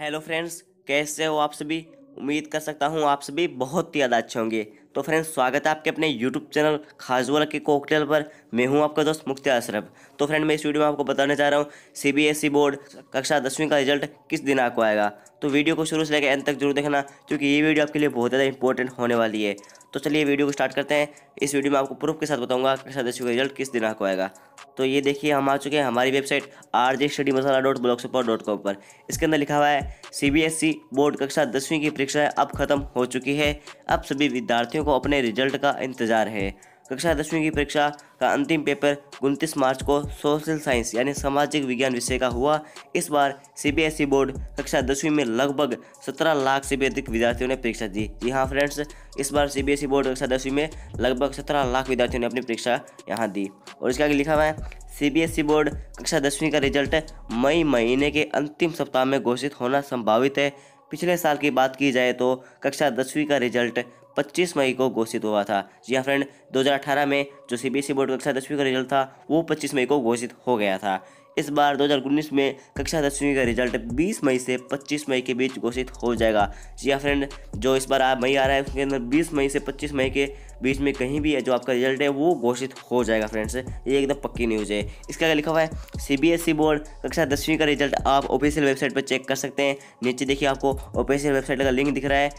hello friends कैसे हो आप सभी उम्मीद कर सकता हूँ आप सभी बहुत ही ज़्यादा अच्छे होंगे तो फ्रेंड्स स्वागत है आपके अपने यूट्यूब चैनल खाजुअल के कोकटेल पर मैं हूँ आपका दोस्त मुख्तार अशरफ तो फ्रेंड मैं इस वीडियो में आपको बताने चाह रहा हूँ सीबीएसई बोर्ड कक्षा दसवीं का रिजल्ट किस दिन आपको आएगा तो वीडियो को शुरू से लेकर एंड तक जरूर देखना क्योंकि ये वीडियो आपके लिए बहुत ज़्यादा इंपॉर्टेंट होने वाली है तो चलिए वीडियो को स्टार्ट करते हैं इस वीडियो में आपको प्रूफ के साथ बताऊँगा कक्षा दसवीं का रिजल्ट किस दिन आपको आएगा तो ये देखिए हम आ चुके हैं हमारी website R J study masala dot blog super dot com पर इसके अंदर लिखा हुआ है सीबीएसई e बोर्ड कक्षा दसवीं की परीक्षाएं अब खत्म हो चुकी है अब सभी विद्यार्थियों को अपने रिजल्ट का इंतजार है कक्षा दसवीं की परीक्षा का अंतिम पेपर उनतीस मार्च को सोशल साइंस यानी सामाजिक विज्ञान विषय का हुआ इस बार सीबीएसई बोर्ड कक्षा दसवीं में लगभग 17 लाख से भी अधिक विद्यार्थियों ने परीक्षा दी जी हाँ फ्रेंड्स इस बार सीबीएसई बोर्ड कक्षा दसवीं में लगभग 17 लाख विद्यार्थियों ने अपनी परीक्षा यहाँ दी और इसके आगे लिखा हुआ है सीबीएसई बोर्ड कक्षा दसवीं का रिजल्ट मई महीने के अंतिम सप्ताह में घोषित होना संभावित है पिछले साल की बात की जाए तो कक्षा दसवीं का रिजल्ट 25 मई को घोषित हुआ था जी हाँ फ्रेंड 2018 में जो सीबीएसई e बोर्ड कक्षा दसवीं का रिजल्ट था वो 25 मई को घोषित हो गया था इस बार 2019 में कक्षा दसवीं का रिजल्ट 20 मई से 25 मई के बीच घोषित हो जाएगा जी हाँ फ्रेंड जो इस बार आप मई आ रहा है उसके अंदर 20 मई से 25 मई के बीच में कहीं भी है जो आपका रिजल्ट है वो घोषित हो जाएगा फ्रेंड्स ये एकदम पक्की न्यूज़ है इसका क्या लिखा हुआ है सीबीएसई e बोर्ड कक्षा दसवीं का रिजल्ट आप ऑफिशियल वेबसाइट पर चेक कर सकते हैं नीचे देखिए आपको ऑफिशियल वेबसाइट का लिंक दिख रहा है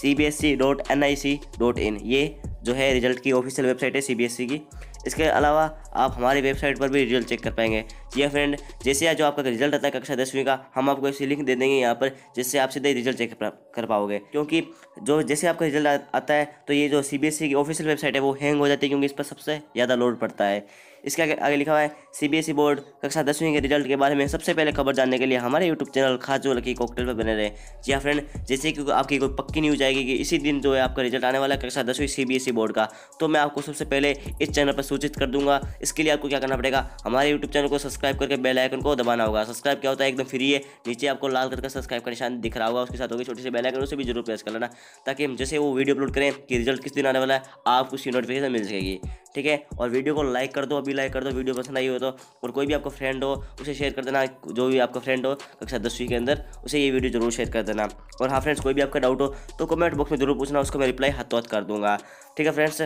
C B S C dot N I C dot in ये जो है रिजल्ट की ऑफिशियल वेबसाइट है सी बी एस सी की इसके अलावा आप हमारी वेबसाइट पर भी रिजल्ट चेक कर पाएंगे जी फ्रेंड हाँ जैसे जो आपका रिजल्ट आता है कक्षा दसवीं का हम आपको ऐसी लिंक दे देंगे यहाँ पर जिससे आप सीधे रिजल्ट चेक कर पाओगे क्योंकि जो जैसे आपका रिजल्ट आता है तो ये जो सी e की ऑफिशियल वेबसाइट है वो हैंग हो जाती है क्योंकि इस पर सबसे ज़्यादा लोड पड़ता है इसके आगे, आगे लिखा हुआ है ई बोर्ड e कक्षा दसवीं के रिजल्ट के बारे में सबसे पहले खबर जानने के लिए हमारे यूट्यूब चैनल खाजो लकी कॉकटेल पर बने रहे जी हाँ फ्रेंड जैसे कि आपकी कोई पक्की न्यूज आएगी कि इसी दिन जो है आपका रिजल्ट आने वाला है कक्षा दसवीं ई बोर्ड e का तो मैं आपको सबसे पहले इस चैनल पर सूचित कर दूंगा इसके लिए आपको क्या करना पड़ेगा हमारे यूट्यूब चैनल को सब्सक्राइब करके बेल आइकन को दबाना होगा सब्सक्राइब क्या होता है एकदम फ्री है नीचे आपको लाल करके सब्सक्राइब का निशान दिख रहा होगा उसके साथ होगी छोटी से बेलाइकन उसे भी जरूर प्रेस कर लेना ताकि हम जैसे वो वीडियो अपलोड करें कि रिजल्ट किस दिन आने वाला है आपको उसकी नोटिफिकेशन मिल सकेगी ठीक है और वीडियो को लाइक कर दो अभी लाइक कर दो वीडियो पसंद आई हो तो और कोई भी आपका फ्रेंड हो उसे शेयर कर देना जो भी आपका फ्रेंड हो कक्षा दसवीं के अंदर उसे ये वीडियो जरूर शेयर कर देना और हाँ फ्रेंड्स कोई भी आपका डाउट हो तो कमेंट बॉक्स में जरूर पूछना उसको मैं रिप्लाई हाथों हाथ कर दूंगा ठीक है फ्रेंड्स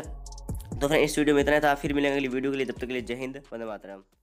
तो फ्रेंड इस वीडियो में इतना था फिर मिलेंगे अगली वीडियो के लिए तब तक के लिए जय हिंद वंदे मातरम